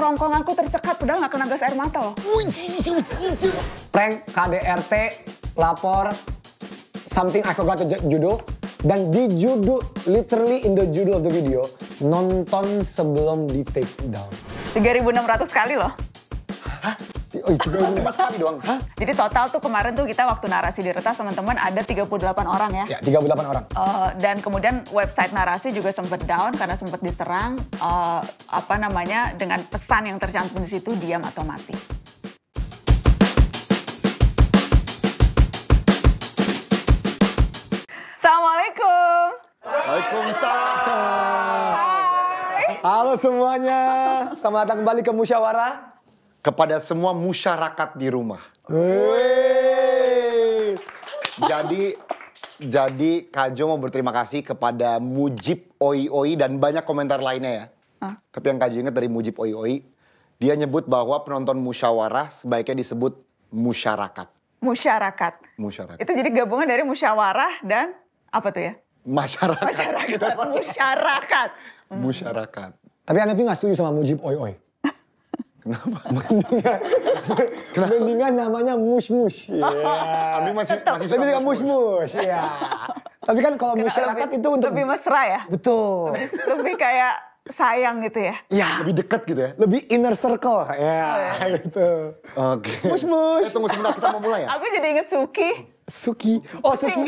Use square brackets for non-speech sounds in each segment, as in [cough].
kerongkonganku tercekat padahal nggak kena gas air mata loh. Prank KDRT lapor something I forgot the judo dan di judo literally in the judo of the video nonton sebelum di take down. 3600 kali loh. Oh, itu cuma sekali doang. Hah? Jadi total tuh kemarin tuh kita waktu narasi di retas teman-teman ada 38 orang ya. Ya, 38 orang. Uh, dan kemudian website narasi juga sempat down karena sempat diserang uh, apa namanya dengan pesan yang tercantum di situ diam atau mati. Assalamualaikum. Waalaikumsalam. Hai. Halo semuanya, selamat datang kembali ke musyawarah kepada semua masyarakat di rumah. Jadi jadi Kajo mau berterima kasih kepada Mujib Oi Oi dan banyak komentar lainnya ya. Huh? Ah. Tapi yang Kajo ingat dari Mujib Oi Oi, dia nyebut bahwa penonton musyawarah sebaiknya disebut musyarakat. Musyarakat. Musyarakat. Itu jadi gabungan dari musyawarah dan apa tuh ya? Masyarakat. Masyarakat. Musyarakat. Musyarakat. Hmm. Musyarakat. Tapi Anda tuh nggak setuju sama Mujib Oi Oi? Kenapa? [laughs] Kenapa? Mendingan namanya mus mus. Iya. Yeah. Kami masih Tetap. masih suka Tapi mus mus. Iya. Tapi kan kalau masyarakat itu untuk lebih mesra ya. Betul. Lebih, lebih kayak sayang gitu ya. Iya. Lebih dekat gitu ya. Lebih inner circle. Ya, ya. gitu. Oke. Okay. mus. mush Eh, tunggu sebentar kita mau mulai ya. Aku jadi inget Suki. Suki. Oh Suki,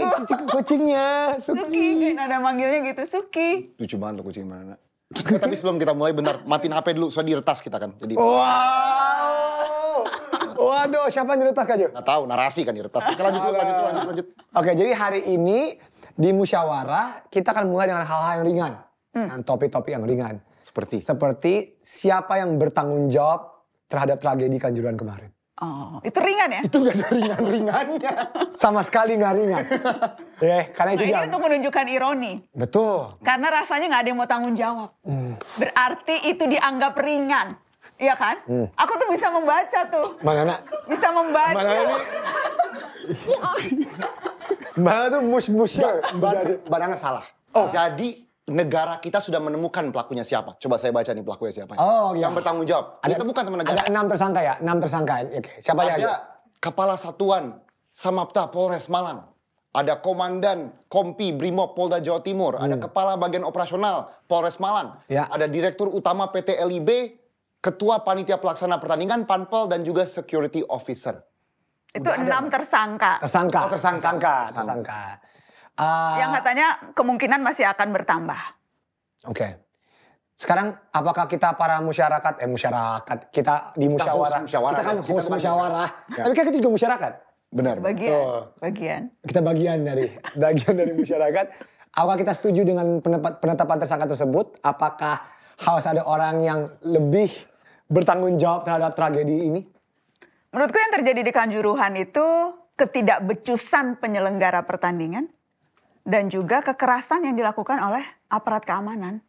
kucingnya. Suki. Suki. Nada manggilnya gitu, Suki. Lucu banget tuh kucing mana, Oh, tapi sebelum kita mulai bentar matiin HP dulu soalnya diretas kita kan. Jadi Wow. Waduh, siapa yang diretas Kak Jo? Nggak tahu, narasi kan diretas. Kita lanjut lanjut, lanjut, lanjut, lanjut. Oke, jadi hari ini di musyawarah kita akan mulai dengan hal-hal yang ringan. Hmm. Dengan topi topik yang ringan. Seperti? Seperti siapa yang bertanggung jawab terhadap tragedi Kanjuruhan kemarin. Oh, itu ringan ya? Itu gak ada ringan-ringannya. [laughs] Sama sekali gak ringan. [laughs] ya, karena itu dia. Nah, ini untuk menunjukkan ironi. Betul. Karena rasanya gak ada yang mau tanggung jawab. Mm. Berarti itu dianggap ringan. Iya kan? Mm. Aku tuh bisa membaca tuh. mana Nana. Bisa membaca. Mbak Nana ini... [laughs] Mbak Nana tuh mus-musnya. salah. Oh. Jadi negara kita sudah menemukan pelakunya siapa. Coba saya baca nih pelakunya siapa. Oh, okay. Iya. Yang bertanggung jawab. Ada, Ditemukan sama negara. Ada enam tersangka ya? Enam tersangka. Oke. Siapa ada Kepala Satuan Samapta Polres Malang. Ada Komandan Kompi Brimob Polda Jawa Timur. Hmm. Ada Kepala Bagian Operasional Polres Malang. Ya. Ada Direktur Utama PT LIB. Ketua Panitia Pelaksana Pertandingan Panpel dan juga Security Officer. Itu enam tersangka. Tersangka. Oh, tersangka. Tersangka. tersangka. tersangka. Uh, yang katanya kemungkinan masih akan bertambah. Oke. Okay. Sekarang apakah kita para masyarakat, eh masyarakat, kita di musyawarah, kita, musyawara, kita kan ya, host musyawarah, ya. tapi kan kita juga musyarakat. Benar. Bagian. Oh. Bagian. Kita bagian dari, [laughs] bagian dari masyarakat. Apakah kita setuju dengan penetapan tersangka tersebut? Apakah harus ada orang yang lebih bertanggung jawab terhadap tragedi ini? Menurutku yang terjadi di Kanjuruhan itu ketidakbecusan penyelenggara pertandingan, dan juga kekerasan yang dilakukan oleh aparat keamanan.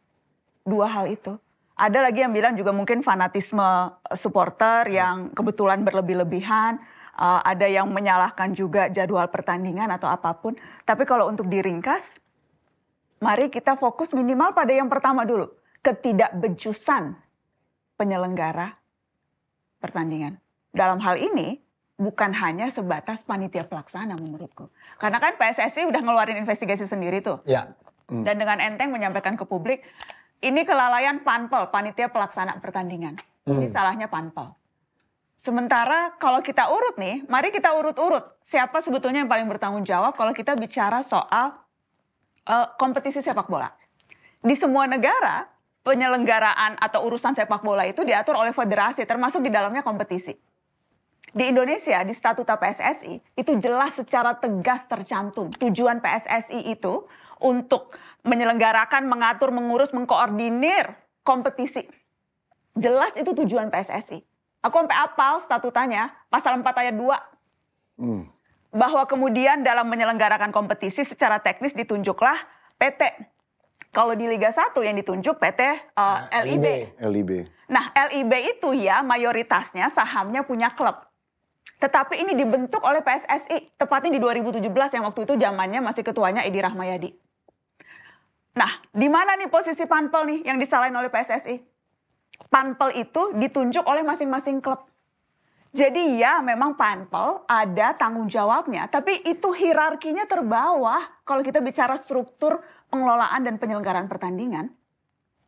Dua hal itu. Ada lagi yang bilang juga mungkin fanatisme eh, supporter ya. yang kebetulan berlebih-lebihan, uh, ada yang menyalahkan juga jadwal pertandingan atau apapun. Tapi kalau untuk diringkas, mari kita fokus minimal pada yang pertama dulu, ketidakbejusan penyelenggara pertandingan. Dalam hal ini, bukan hanya sebatas panitia pelaksana menurutku. Karena kan PSSI udah ngeluarin investigasi sendiri tuh. Ya. Hmm. Dan dengan enteng menyampaikan ke publik, ini kelalaian panpel, panitia pelaksana pertandingan. Hmm. Ini salahnya panpel. Sementara kalau kita urut nih, mari kita urut-urut siapa sebetulnya yang paling bertanggung jawab kalau kita bicara soal uh, kompetisi sepak bola. Di semua negara, penyelenggaraan atau urusan sepak bola itu diatur oleh federasi, termasuk di dalamnya kompetisi. Di Indonesia, di statuta PSSI, itu jelas secara tegas tercantum. Tujuan PSSI itu untuk menyelenggarakan, mengatur, mengurus, mengkoordinir kompetisi. Jelas itu tujuan PSSI. Aku sampai apal statutanya, pasal 4 ayat 2. Hmm. Bahwa kemudian dalam menyelenggarakan kompetisi secara teknis ditunjuklah PT. Kalau di Liga 1 yang ditunjuk PT uh, eh, LIB. LIB. Nah, LIB nah, itu ya mayoritasnya sahamnya punya klub. Tetapi ini dibentuk oleh PSSI, tepatnya di 2017 yang waktu itu zamannya masih ketuanya Edi Rahmayadi. Nah, di mana nih posisi Panpel nih yang disalahin oleh PSSI? Panpel itu ditunjuk oleh masing-masing klub. Jadi ya memang panpel ada tanggung jawabnya, tapi itu hierarkinya terbawah kalau kita bicara struktur pengelolaan dan penyelenggaraan pertandingan.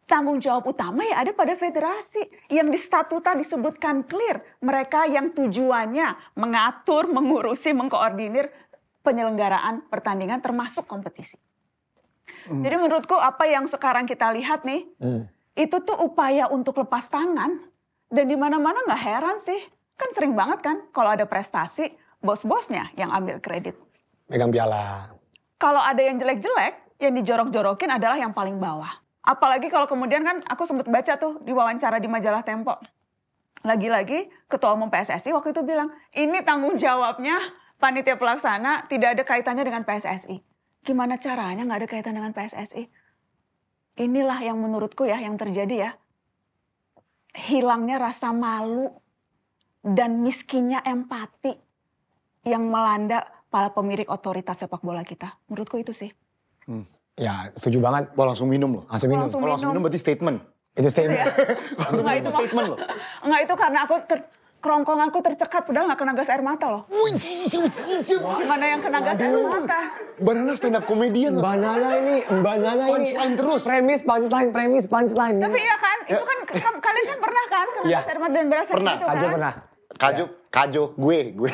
Tanggung jawab utama ya ada pada federasi yang di statuta disebutkan clear. Mereka yang tujuannya mengatur, mengurusi, mengkoordinir penyelenggaraan pertandingan termasuk kompetisi. Mm. Jadi menurutku apa yang sekarang kita lihat nih, mm. itu tuh upaya untuk lepas tangan. Dan di mana-mana nggak heran sih, kan sering banget kan kalau ada prestasi, bos-bosnya yang ambil kredit. Megang piala. Kalau ada yang jelek-jelek, yang dijorok-jorokin adalah yang paling bawah. Apalagi kalau kemudian kan aku sempat baca tuh di wawancara di majalah Tempo. Lagi-lagi ketua umum PSSI waktu itu bilang, ini tanggung jawabnya panitia pelaksana tidak ada kaitannya dengan PSSI. Gimana caranya nggak ada kaitan dengan PSSI? Inilah yang menurutku ya yang terjadi ya. Hilangnya rasa malu dan miskinnya empati yang melanda para pemilik otoritas sepak bola kita. Menurutku itu sih. Hmm. Ya setuju banget. Wah langsung minum loh. Langsung minum. Langsung Kalau langsung minum berarti statement. Itu statement. Ya? [laughs] itu statement loh. Enggak itu karena aku ter kerongkonganku tercekat padahal gak kena gas air mata loh. Gimana yang kena gas air mata? Banana stand up comedian Banana ini, banana ini. Punchline terus. Premis, punchline, premis, punchline. Tapi iya kan, itu kan eh. kalian kan pernah kan kena iya. gas air mata dan berasa pernah. gitu kan? Kajo pernah. Kajo, iya. kajo, gue, gue.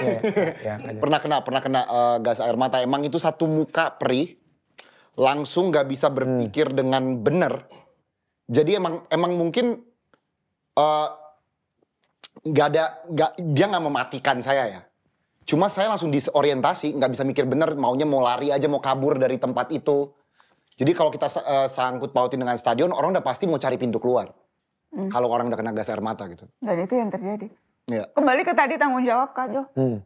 Iya, pernah kena, pernah kena eh, gas air mata. Emang itu satu muka perih langsung nggak bisa hmm. berpikir hmm. dengan benar. Jadi emang emang mungkin eh, nggak uh, ada gak, dia nggak mematikan saya ya. Cuma saya langsung disorientasi, nggak bisa mikir benar. maunya mau lari aja, mau kabur dari tempat itu. Jadi kalau kita uh, sangkut pautin dengan stadion, orang udah pasti mau cari pintu keluar. Hmm. Kalau orang udah kena gas air mata gitu. Dan itu yang terjadi. Ya. Kembali ke tadi tanggung jawab Kak Jo. Hmm.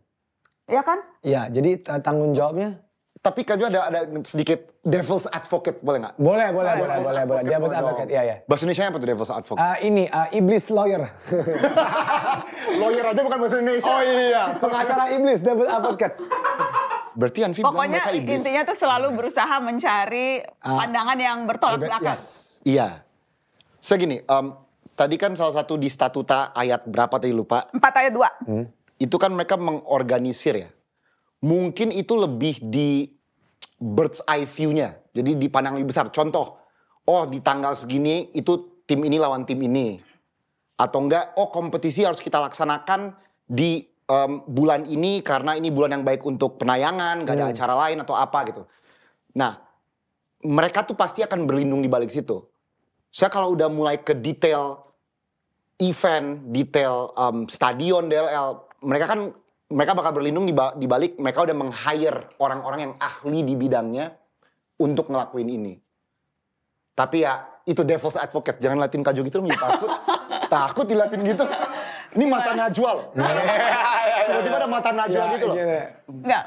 Iya kan? Iya, jadi tanggung jawabnya tapi kan juga ada, ada sedikit devil's advocate, boleh nggak? Boleh, boleh, nah, boleh, boleh, boleh. Devil's advocate, iya, iya. Bahasa Indonesia apa tuh devil's advocate? Uh, ini, uh, iblis lawyer. [laughs] lawyer aja bukan bahasa Indonesia. Oh iya. [laughs] Pengacara iblis, devil's advocate. Berarti Anfi Pokoknya mereka iblis. intinya tuh selalu berusaha mencari uh, pandangan yang bertolak belakang. Yes. Iya. Saya so, gini, um, tadi kan salah satu di statuta ayat berapa tadi lupa? Empat ayat dua. Hmm. Itu kan mereka mengorganisir ya. Mungkin itu lebih di bird's eye view-nya. Jadi dipandang lebih besar. Contoh, oh di tanggal segini itu tim ini lawan tim ini. Atau enggak, oh kompetisi harus kita laksanakan di um, bulan ini karena ini bulan yang baik untuk penayangan, gak ada hmm. acara lain atau apa gitu. Nah, mereka tuh pasti akan berlindung di balik situ. Saya kalau udah mulai ke detail event, detail um, stadion DLL, mereka kan mereka bakal berlindung di, balik mereka udah meng-hire orang-orang yang ahli di bidangnya untuk ngelakuin ini. Tapi ya itu devil's advocate, jangan latin kajo gitu nih takut. [laughs] takut dilatin gitu. Ini mata Najwa [laughs] iya, iya, iya, Tiba-tiba ada mata Najwa ya, gitu loh. Enggak,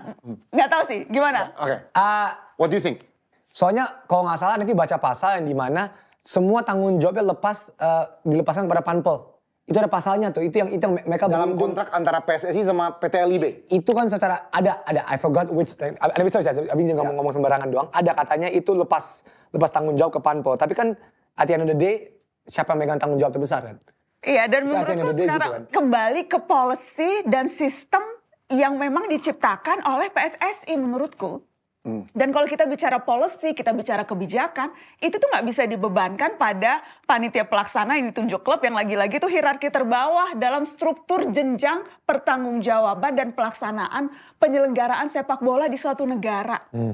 enggak tahu sih. Gimana? Oke. Okay. Uh, What do you think? Soalnya kalau nggak salah nanti baca pasal yang dimana semua tanggung jawabnya lepas uh, dilepaskan kepada panpel. Itu ada pasalnya tuh. Itu yang itu yang mereka dalam kontrak antara PSSI sama PT LIB. Itu kan secara ada ada I forgot which eh, ada bisa ya, saya abis ya. ngomong ngomong sembarangan doang. Ada katanya itu lepas lepas tanggung jawab ke Panpo, Tapi kan at the end of the day siapa yang megang tanggung jawab terbesar kan? Iya dan menurutku sekarang gitu kan? kembali ke policy dan sistem yang memang diciptakan oleh PSSI menurutku. Dan kalau kita bicara policy, kita bicara kebijakan, itu tuh nggak bisa dibebankan pada panitia pelaksana yang ditunjuk klub yang lagi-lagi tuh hierarki terbawah dalam struktur jenjang pertanggungjawaban dan pelaksanaan penyelenggaraan sepak bola di suatu negara. Hmm.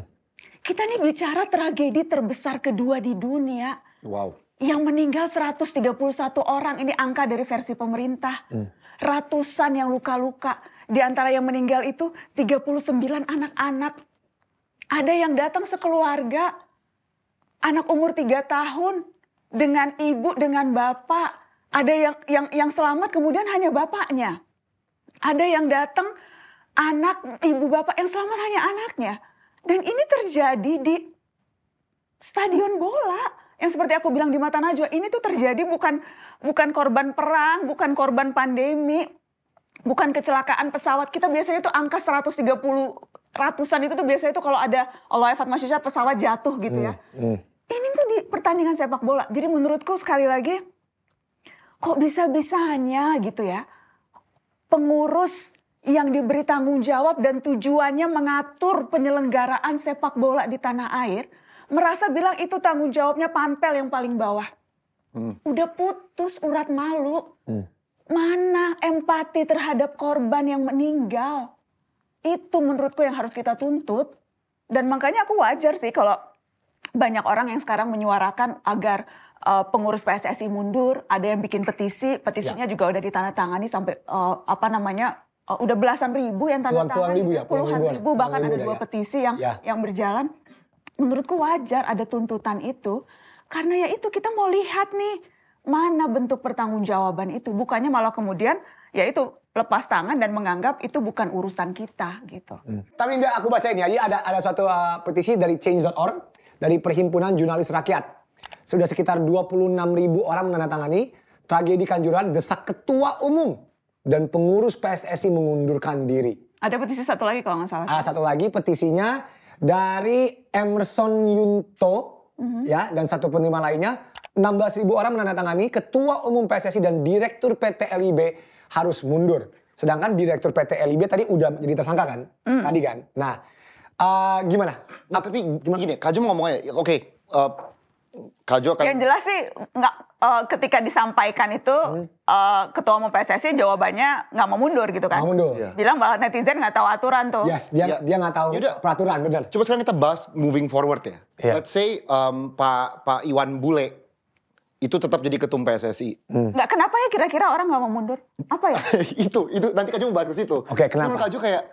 Kita nih bicara tragedi terbesar kedua di dunia. Wow yang meninggal 131 orang ini angka dari versi pemerintah. Hmm. Ratusan yang luka-luka. Di antara yang meninggal itu 39 anak-anak. Ada yang datang sekeluarga, anak umur tiga tahun dengan ibu, dengan bapak. Ada yang yang yang selamat kemudian hanya bapaknya. Ada yang datang anak ibu bapak yang selamat hanya anaknya. Dan ini terjadi di stadion bola yang seperti aku bilang di mata Najwa ini tuh terjadi bukan bukan korban perang, bukan korban pandemi, bukan kecelakaan pesawat. Kita biasanya tuh angka 130 ratusan itu tuh biasanya tuh kalau ada Allah Efat Masyarakat pesawat jatuh gitu ya. Hmm, hmm. Ini tuh di pertandingan sepak bola. Jadi menurutku sekali lagi kok bisa-bisanya gitu ya. Pengurus yang diberi tanggung jawab dan tujuannya mengatur penyelenggaraan sepak bola di tanah air merasa bilang itu tanggung jawabnya panpel yang paling bawah. Hmm. Udah putus urat malu. Hmm. Mana empati terhadap korban yang meninggal? Itu menurutku yang harus kita tuntut. Dan makanya aku wajar sih kalau banyak orang yang sekarang menyuarakan agar uh, pengurus PSSI mundur, ada yang bikin petisi, petisinya ya. juga udah ditandatangani sampai uh, apa namanya uh, udah belasan ribu yang tanda tangan, ribu ya, puluhan ribuan, ribu bahkan ribu ada ya. dua ya. petisi yang ya. yang berjalan. Menurutku wajar ada tuntutan itu karena ya itu kita mau lihat nih mana bentuk pertanggungjawaban itu? Bukannya malah kemudian ya itu lepas tangan dan menganggap itu bukan urusan kita gitu. Hmm. Tapi enggak aku baca ini ya. aja ada ada suatu uh, petisi dari change.org dari Perhimpunan Jurnalis Rakyat. Sudah sekitar 26 ribu orang menandatangani tragedi Kanjuruhan desak ketua umum dan pengurus PSSI mengundurkan diri. Ada petisi satu lagi kalau nggak salah. Ah, satu lagi petisinya dari Emerson Yunto hmm ya dan satu penerima lainnya 16.000 orang menandatangani ketua umum PSSI dan direktur PT LIB harus mundur. Sedangkan direktur PT LIB tadi udah jadi tersangka kan? Mm. Tadi kan. Nah, uh, gimana? Nah, tapi gimana? Gini, Kak mau ngomong Oke, okay, uh, eh, Kajo kan Yang jelas sih nggak uh, ketika disampaikan itu hmm. uh, ketua umum PSSI jawabannya nggak mau mundur gitu kan? Nggak mundur. Yeah. Bilang bahwa netizen nggak tahu aturan tuh. Yes, dia yeah. dia nggak tahu Yaudah. peraturan benar. Coba sekarang kita bahas moving forward ya. Yeah. Let's say um, Pak Pak Iwan Bule itu tetap jadi ketum PSSI. Hmm. Nggak kenapa ya kira-kira orang nggak mau mundur? Apa ya? [laughs] itu itu nanti Kajo mau bahas ke situ. Oke, okay, kenapa? Kajo kayak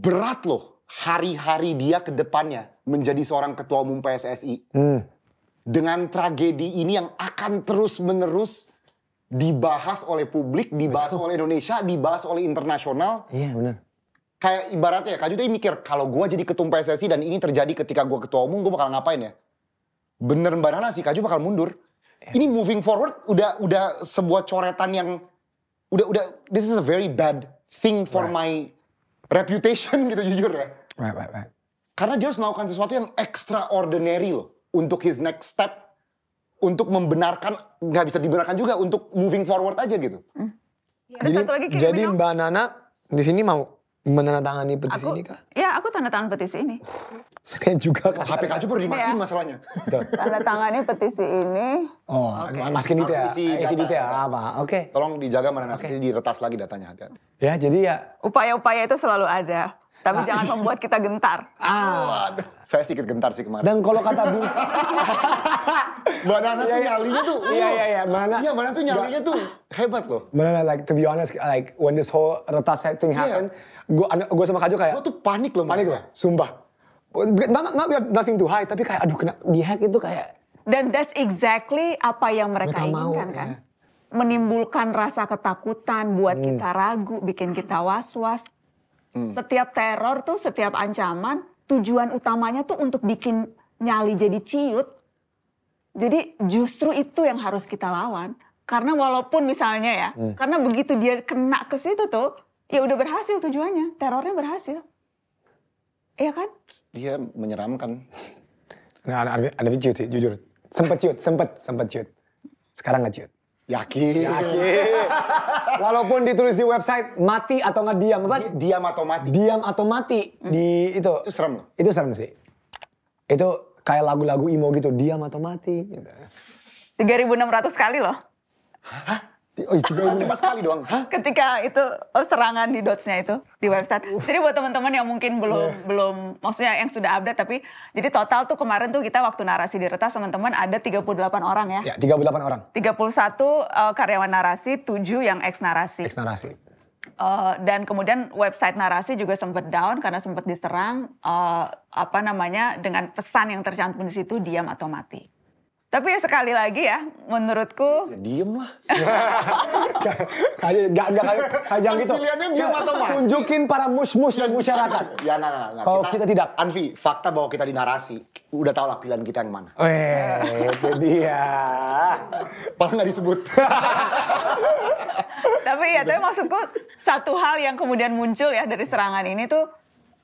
berat loh hari-hari dia ke depannya menjadi seorang ketua umum PSSI. Hmm. Dengan tragedi ini yang akan terus-menerus dibahas oleh publik, dibahas Betul. oleh Indonesia, dibahas oleh internasional. Iya, benar. Kayak ibaratnya Kak Jutai mikir, kalau gue jadi ketum PSSI dan ini terjadi ketika gue ketua umum, gue bakal ngapain ya? Bener Mbak Nana sih, Kak Ju bakal mundur. Yeah. Ini moving forward udah udah sebuah coretan yang udah udah this is a very bad thing for right. my reputation [laughs] gitu jujur ya. Right, right, right. Karena dia harus melakukan sesuatu yang extraordinary loh untuk his next step, untuk membenarkan nggak bisa dibenarkan juga untuk moving forward aja gitu. Hmm. Iya. Jadi, satu lagi jadi Mbak Nana di sini mau menandatangani petisi ini kah? Ya, aku tanda tangan petisi ini. [laughs] Saya juga kan. HP Kak baru dimatiin ya. masalahnya. [laughs] tanda tangani petisi ini. Oh, okay. masukin detail. ya. isi, isi eh, isi detail apa? Oke. Okay. Tolong dijaga mana okay. diretas lagi datanya. Hati -hati. Ya, jadi ya. Upaya-upaya itu selalu ada. Tapi ah. jangan membuat kita gentar. Ah. Waduh. Saya sedikit gentar sih kemarin. Dan kalau kata bu, [laughs] Mbak Nana tuh iya, iya. nyalinya tuh. Iya, iya, iya. Mbak Nana. Iya, Mbak Nana tuh nyalinya tuh hebat loh. Mbak Nana, like, to be honest, like, when this whole retas thing iya. happen, yeah. gue sama Kak Jo kayak... Gue tuh panik loh. Panik loh, sumpah. Not, not, not we have nothing to hide, tapi kayak aduh kena di itu kayak... Dan that's exactly apa yang mereka, mereka inginkan mau, kan. Yeah menimbulkan rasa ketakutan, buat hmm. kita ragu, bikin kita was-was. Hmm. Setiap teror tuh, setiap ancaman, tujuan utamanya tuh untuk bikin nyali jadi ciut. Jadi justru itu yang harus kita lawan. Karena walaupun misalnya ya, hmm. karena begitu dia kena ke situ tuh, ya udah berhasil tujuannya, terornya berhasil. Iya kan? Dia menyeramkan. Nah, ada, ada ciut sih, jujur. Sempet ciut, sempet, sempet ciut. Sekarang nggak ciut. Yakin. Yakin. [laughs] Walaupun ditulis di website mati atau nggak diam apa? Diam atau mati. Diam atau mati hmm. di itu. Itu serem loh. Itu serem sih. Itu kayak lagu-lagu emo gitu, diam atau mati. Gitu. enam ratus kali loh. Hah? Oh, itu iya, cuma sekali doang. Hah? Ketika itu oh, serangan di dotsnya itu di website. Uh. Jadi buat teman-teman yang mungkin belum yeah. belum maksudnya yang sudah update tapi jadi total tuh kemarin tuh kita waktu narasi di retas teman-teman ada 38 orang ya. Ya, 38 orang. 31 uh, eh, karyawan narasi, 7 yang ex narasi. Ex narasi. Uh, dan kemudian website narasi juga sempat down karena sempat diserang uh, apa namanya dengan pesan yang tercantum di situ diam atau mati. Tapi ya sekali lagi ya, menurutku... Ya, diem lah. Kayak gak, gak, kajang gitu. Pilihannya diem atau mati. Tunjukin para mus-mus dan ya, masyarakat. Ya, nah, nah, nah. Kalau kita, tidak. Anvi, fakta bahwa kita dinarasi, udah tau lah pilihan kita yang mana. Eh, itu dia. Paling gak disebut. tapi ya, tapi maksudku satu hal yang kemudian muncul ya dari serangan ini tuh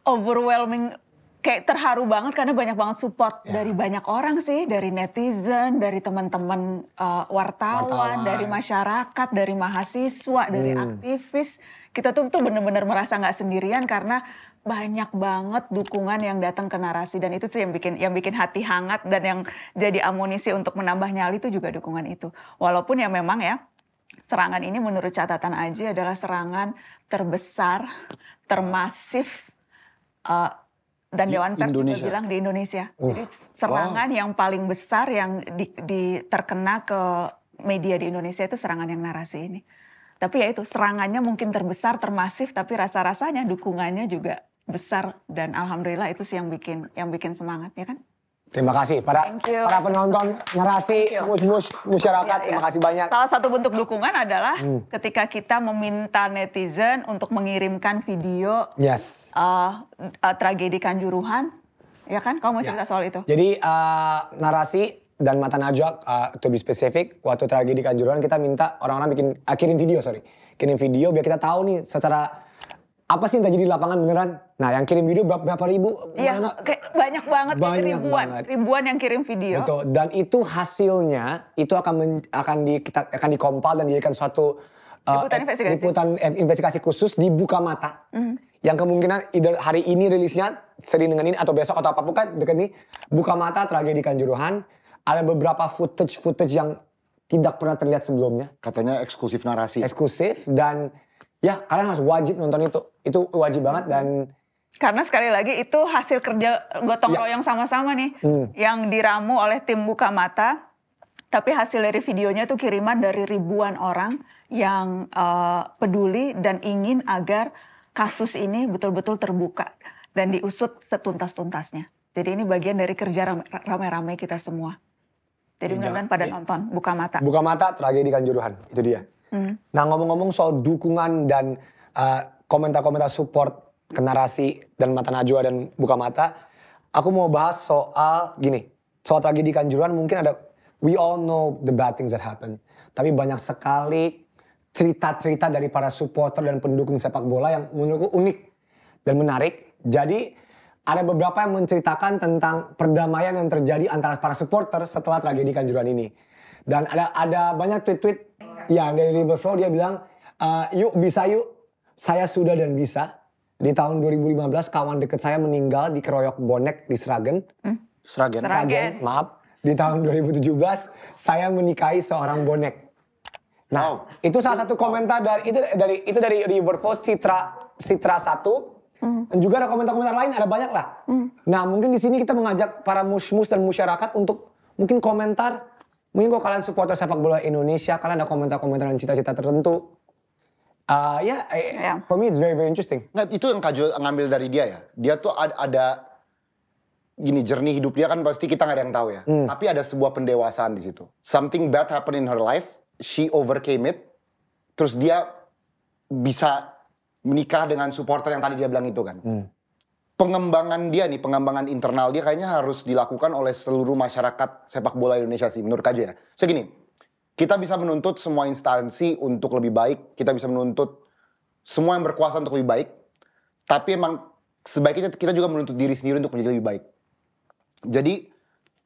overwhelming kayak terharu banget karena banyak banget support ya. dari banyak orang sih, dari netizen, dari teman-teman uh, wartawan, wartawan, dari masyarakat, dari mahasiswa, hmm. dari aktivis. Kita tuh tuh bener-bener merasa nggak sendirian karena banyak banget dukungan yang datang ke narasi dan itu sih yang bikin yang bikin hati hangat dan yang jadi amunisi untuk menambah nyali itu juga dukungan itu. Walaupun ya memang ya serangan ini menurut catatan aja adalah serangan terbesar, termasif uh, dan di Dewan Pers juga bilang di Indonesia. Uh, Jadi serangan wow. yang paling besar yang di, di terkena ke media di Indonesia itu serangan yang narasi ini. Tapi ya itu serangannya mungkin terbesar, termasif, tapi rasa-rasanya dukungannya juga besar dan alhamdulillah itu sih yang bikin yang bikin semangat, ya kan. Terima kasih para para penonton narasi mus-mus masyarakat. Ya, ya. Terima iya. kasih banyak. Salah satu bentuk dukungan adalah hmm. ketika kita meminta netizen untuk mengirimkan video yes. uh, uh, tragedi Kanjuruhan, ya kan? Kamu mau ya. cerita ya. soal itu? Jadi uh, narasi dan mata najwa uh, to be specific waktu tragedi Kanjuruhan kita minta orang-orang bikin uh, video sorry, kirim video biar kita tahu nih secara apa sih yang terjadi di lapangan beneran? Nah, yang kirim video berapa, ribu? Iya, banyak banget banyak ribuan, banget. ribuan yang kirim video. Betul. Dan itu hasilnya itu akan men, akan di kita akan dikompal dan dijadikan suatu uh, liputan, eh, investigasi. liputan investigasi khusus di buka mata. Mm. Yang kemungkinan either hari ini rilisnya sering dengan ini atau besok atau apapun kan dekat nih buka mata tragedi kanjuruhan ada beberapa footage footage yang tidak pernah terlihat sebelumnya. Katanya eksklusif narasi. Eksklusif dan ya kalian harus wajib nonton itu. Itu wajib banget dan karena sekali lagi itu hasil kerja gotong ya. royong sama-sama nih hmm. yang diramu oleh tim buka mata tapi hasil dari videonya itu kiriman dari ribuan orang yang uh, peduli dan ingin agar kasus ini betul-betul terbuka dan diusut setuntas-tuntasnya. Jadi ini bagian dari kerja ramai-ramai kita semua. Jadi mudah iya. pada iya. nonton, buka mata. Buka mata, tragedi Kanjuruhan, itu dia. Hmm. Nah ngomong-ngomong soal dukungan dan eh, komentar-komentar uh, support ke narasi dan mata najwa dan buka mata, aku mau bahas soal gini, soal tragedi Kanjuruhan mungkin ada we all know the bad things that happen, tapi banyak sekali cerita-cerita dari para supporter dan pendukung sepak bola yang menurutku unik dan menarik. Jadi ada beberapa yang menceritakan tentang perdamaian yang terjadi antara para supporter setelah tragedi Kanjuruhan ini. Dan ada ada banyak tweet-tweet Ya, dari Riverflow dia bilang, uh, yuk bisa yuk, saya sudah dan bisa. Di tahun 2015 kawan deket saya meninggal di keroyok bonek di Sragen. Hmm? Sragen. Sragen, maaf. Di tahun 2017 saya menikahi seorang bonek. Nah, oh. itu salah satu komentar dari itu dari itu dari Riverflow Citra Citra satu Dan hmm. juga ada komentar-komentar lain, ada banyak lah. Mm. Nah, mungkin di sini kita mengajak para mus-mus dan masyarakat untuk mungkin komentar Mungkin kalau kalian supporter sepak bola Indonesia, kalian ada komentar-komentar dan cita-cita tertentu. Uh, ya, yeah, yeah. for me it's very very interesting. Nah, itu yang Kajol ngambil dari dia ya. Dia tuh ada, ada gini jernih hidup dia kan pasti kita nggak ada yang tahu ya. Hmm. Tapi ada sebuah pendewasaan di situ. Something bad happened in her life, she overcame it. Terus dia bisa menikah dengan supporter yang tadi dia bilang itu kan. Hmm pengembangan dia nih, pengembangan internal dia kayaknya harus dilakukan oleh seluruh masyarakat sepak bola Indonesia sih menurut KJ ya. Segini, kita bisa menuntut semua instansi untuk lebih baik, kita bisa menuntut semua yang berkuasa untuk lebih baik, tapi emang sebaiknya kita juga menuntut diri sendiri untuk menjadi lebih baik. Jadi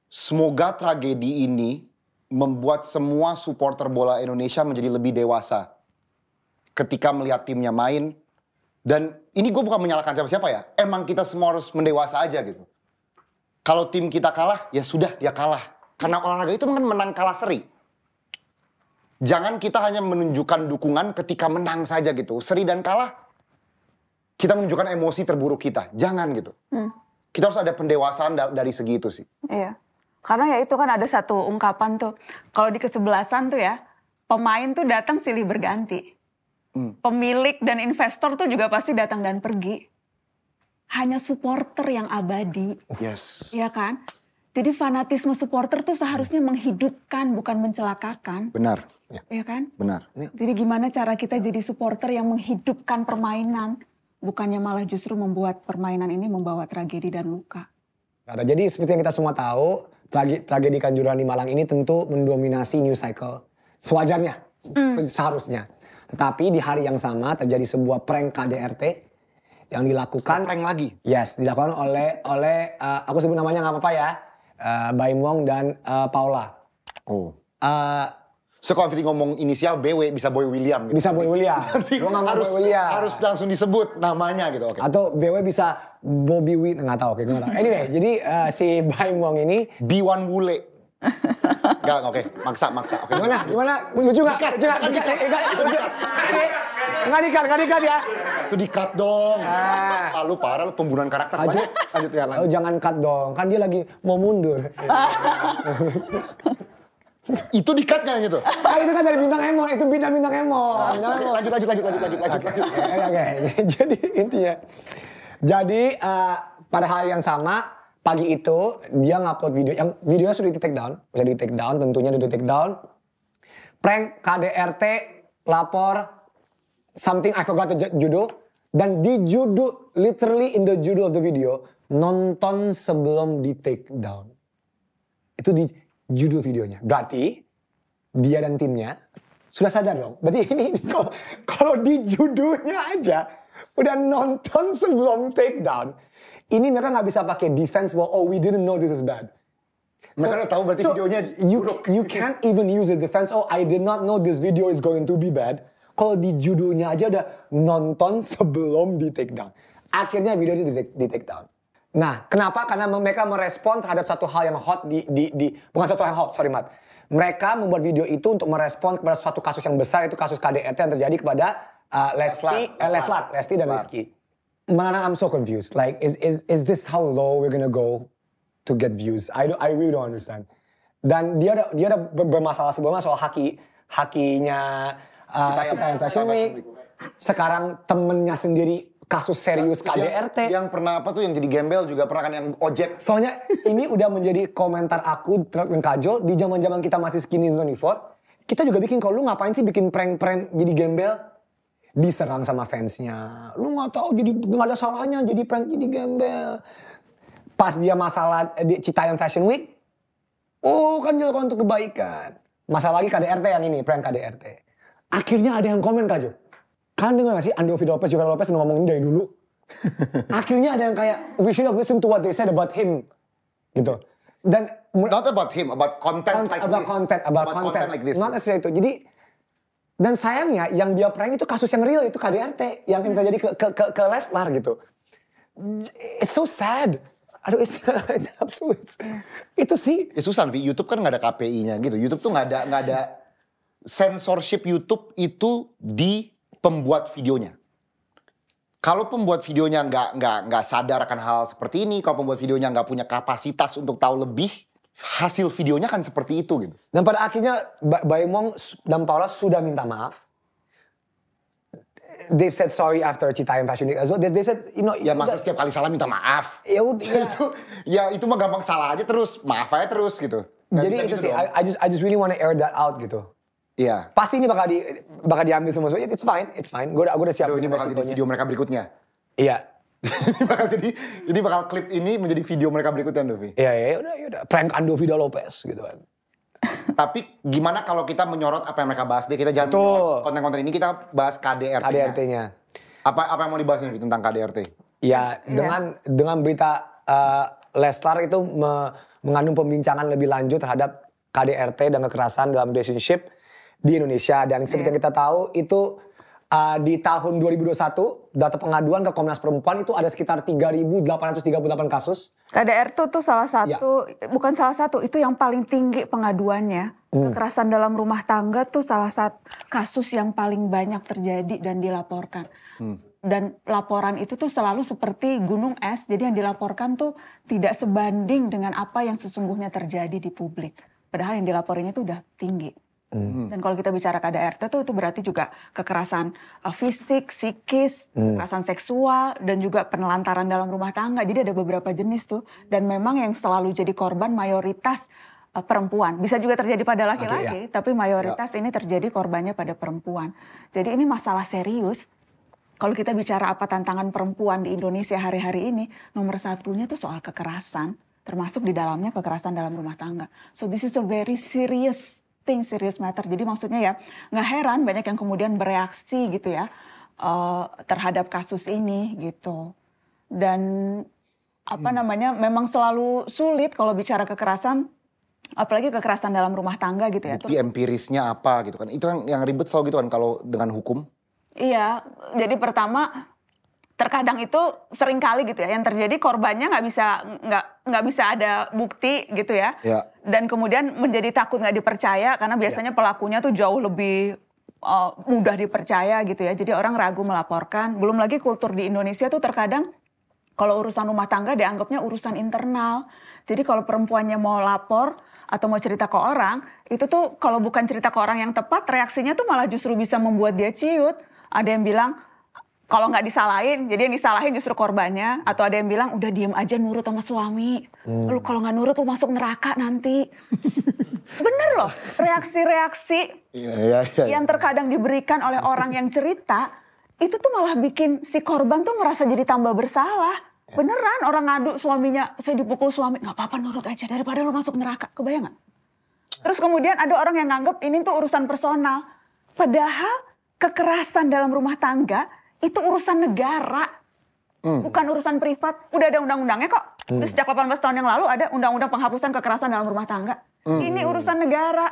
semoga tragedi ini membuat semua supporter bola Indonesia menjadi lebih dewasa ketika melihat timnya main dan ini gue bukan menyalahkan siapa-siapa ya. Emang kita semua harus mendewasa aja gitu. Kalau tim kita kalah, ya sudah dia kalah. Karena olahraga itu kan menang kalah seri. Jangan kita hanya menunjukkan dukungan ketika menang saja gitu. Seri dan kalah, kita menunjukkan emosi terburuk kita. Jangan gitu. Hmm. Kita harus ada pendewasaan dari segi itu sih. Iya. Karena ya itu kan ada satu ungkapan tuh. Kalau di kesebelasan tuh ya, pemain tuh datang silih berganti hmm. pemilik dan investor tuh juga pasti datang dan pergi. Hanya supporter yang abadi. Yes. Iya kan? Jadi fanatisme supporter tuh seharusnya menghidupkan bukan mencelakakan. Benar. Ya. Iya kan? Benar. Jadi gimana cara kita jadi supporter yang menghidupkan permainan bukannya malah justru membuat permainan ini membawa tragedi dan luka. Rata, nah, jadi seperti yang kita semua tahu, tragedi, tragedi Kanjuruhan di Malang ini tentu mendominasi new cycle. Sewajarnya, hmm. seharusnya. Tetapi di hari yang sama terjadi sebuah prank KDRT yang dilakukan prank lagi. Yes, dilakukan oleh oleh uh, aku sebut namanya nggak apa-apa ya. Uh, eh, Baim Wong dan uh, Paula. Oh. Uh, So kalau Fitri ngomong inisial BW bisa Boy William gitu. Bisa Boy William. [laughs] Tapi Lo ngomong harus, Boy William. Harus langsung disebut namanya gitu. Okay. Atau BW bisa Bobby Win. Nggak tahu, oke okay, nggak Anyway, jadi uh, si Baim Wong ini. B1 Wule. Enggak, oke. Okay. Maksa, maksa. Oke. Okay. Gimana? Gimana? Lucu enggak? Lucu enggak? Enggak, enggak. Enggak dikat, enggak dikat ya. Itu dikat dong. Ah. ah lu parah, lu pembunuhan karakter Lanjut, Lanjut ya, lanjut. Oh, jangan cut dong. Kan dia lagi mau mundur. itu dikat kayaknya tuh. Kan itu kan dari bintang Emon, itu bintang bintang Emon. Nah, okay. lanjut lanjut lanjut lanjut lanjut lanjut. Oke, okay. okay. [laughs] jadi intinya. Jadi uh, pada hari yang sama pagi itu dia ngupload video yang videonya sudah di take down, sudah di take down tentunya sudah di take down. Prank KDRT lapor something I forgot the judul dan di judul literally in the judul of the video nonton sebelum di take down. Itu di judul videonya. Berarti dia dan timnya sudah sadar dong. Berarti [laughs] ini, ini kalau, kalau di judulnya aja udah nonton sebelum take down ini mereka nggak bisa pakai defense bahwa oh we didn't know this is bad. Mereka so, tahu berarti so, videonya you, buruk. You can't even use the defense oh I did not know this video is going to be bad. Kalau di judulnya aja udah nonton sebelum di take down. Akhirnya video itu di, take down. Nah, kenapa? Karena mereka merespon terhadap satu hal yang hot di, di, di bukan satu hal yang hot, sorry Mat. Mereka membuat video itu untuk merespon kepada suatu kasus yang besar, itu kasus KDRT yang terjadi kepada uh, Lesti, Leslar, eh, Lesti dan Rizky. Manana, I'm so confused. Like, is, is, is this how low we're gonna go to get views? I, do, I really don't understand. Dan dia ada, dia ada bermasalah sebelumnya soal haki, hakinya uh, Cita Fashion Week. Sekarang temennya sendiri kasus serius nah, KDRT. Yang, yang pernah apa tuh yang jadi gembel juga pernah kan yang ojek. Soalnya ini udah menjadi komentar aku dan Kajo di zaman-zaman kita masih skinny zone Kita juga bikin kalau lu ngapain sih bikin prank-prank jadi gembel? diserang sama fansnya. Lu nggak tahu jadi gimana ada salahnya jadi prank jadi gembel. Pas dia masalah eh, di Citayam Fashion Week, oh kan dilakukan untuk kebaikan. Masalah lagi KDRT yang ini, prank KDRT. Akhirnya ada yang komen Kak Jo. Kan dengar gak sih Andovi Lopez, Jovan Lopez ngomong ini dari dulu. [laughs] Akhirnya ada yang kayak, we should have listened to what they said about him. Gitu. Dan not about him, about content content like about this. Content, about, about content, content like this. Not necessarily itu. Jadi dan sayangnya yang dia prank itu kasus yang real itu KDRT yang kita ke ke ke, ke Lesnar gitu. It's so sad. Aduh, it's, [laughs] it's absolute. Itu sih. Ya susah, Vi. YouTube kan nggak ada KPI-nya gitu. YouTube tuh nggak ada nggak ada censorship YouTube itu di pembuat videonya. Kalau pembuat videonya nggak nggak nggak sadar akan hal seperti ini, kalau pembuat videonya nggak punya kapasitas untuk tahu lebih, hasil videonya kan seperti itu gitu. Dan pada akhirnya Baimong dan Paula sudah minta maaf. They've said sorry after Citayam Fashion Week as well. They, they said, you know, ya masa setiap kali salah minta maaf. Ya udah. Ya. [laughs] itu, ya itu mah gampang salah aja terus, maaf aja terus gitu. Gak Jadi itu gitu sih, I, I just I just really want to air that out gitu. Iya. Yeah. Pasti ini bakal di bakal diambil semua. It's fine, it's fine. Gue udah gue udah siap. Duh, ini bakal jadi video mereka berikutnya. Iya. [laughs] ini bakal jadi ini bakal klip ini menjadi video mereka berikutnya Dovi. Iya ya udah ya udah prank Andovi da Lopez gitu kan. [laughs] Tapi gimana kalau kita menyorot apa yang mereka bahas deh kita jangan konten-konten ini kita bahas KDRT. KDRT-nya. Apa apa yang mau dibahas nih tentang KDRT? Ya iya. dengan yeah. dengan berita uh, eh, Lestar itu me, mengandung pembincangan lebih lanjut terhadap KDRT dan kekerasan dalam relationship di Indonesia dan seperti yeah. yang kita tahu itu Ah, di tahun 2021 data pengaduan ke Komnas Perempuan itu ada sekitar 3.838 kasus. KDR itu tuh salah ya. satu, ya. bukan salah satu, itu yang paling tinggi pengaduannya. Hmm. Kekerasan dalam rumah tangga tuh salah satu kasus yang paling banyak terjadi dan dilaporkan. Hmm. Dan laporan itu tuh selalu seperti gunung es, jadi yang dilaporkan tuh tidak sebanding dengan apa yang sesungguhnya terjadi di publik. Padahal yang dilaporinnya tuh udah tinggi. Hmm. hmm. Dan kalau kita bicara KDRT tuh itu berarti juga kekerasan uh, fisik, psikis, hmm. kekerasan seksual dan juga penelantaran dalam rumah tangga. Jadi ada beberapa jenis tuh dan memang yang selalu jadi korban mayoritas uh, perempuan. Bisa juga terjadi pada laki-laki, ya. tapi mayoritas ya. ini terjadi korbannya pada perempuan. Jadi ini masalah serius. Kalau kita bicara apa tantangan perempuan di Indonesia hari-hari ini, nomor satunya tuh soal kekerasan, termasuk di dalamnya kekerasan dalam rumah tangga. So this is a very serious think serious matter. Jadi maksudnya ya nggak heran banyak yang kemudian bereaksi gitu ya uh, terhadap kasus ini gitu. Dan apa hmm. namanya memang selalu sulit kalau bicara kekerasan apalagi kekerasan dalam rumah tangga gitu ya. Tapi empirisnya apa gitu kan. Itu kan yang ribet selalu gitu kan kalau dengan hukum. Iya, jadi pertama terkadang itu sering kali gitu ya yang terjadi korbannya nggak bisa nggak nggak bisa ada bukti gitu ya, ya. dan kemudian menjadi takut nggak dipercaya karena biasanya ya. pelakunya tuh jauh lebih uh, mudah dipercaya gitu ya jadi orang ragu melaporkan belum lagi kultur di Indonesia tuh terkadang kalau urusan rumah tangga dianggapnya urusan internal jadi kalau perempuannya mau lapor atau mau cerita ke orang itu tuh kalau bukan cerita ke orang yang tepat reaksinya tuh malah justru bisa membuat dia ciut ada yang bilang kalau nggak disalahin, jadi yang disalahin justru korbannya. Atau ada yang bilang udah diem aja nurut sama suami. Hmm. Lu kalau nggak nurut lu masuk neraka nanti. [laughs] Bener loh, reaksi-reaksi iya, iya, iya, yang terkadang diberikan oleh orang yang cerita itu tuh malah bikin si korban tuh merasa jadi tambah bersalah. Ya. Beneran orang ngadu suaminya, saya dipukul suami, nggak apa-apa nurut aja daripada lu masuk neraka. Kebayang gak? Terus kemudian ada orang yang nganggep ini tuh urusan personal. Padahal kekerasan dalam rumah tangga itu urusan negara. Hmm. Bukan urusan privat. Udah ada undang-undangnya kok. Hmm. Sejak 18 tahun yang lalu ada undang-undang penghapusan kekerasan dalam rumah tangga. Hmm. Ini urusan negara.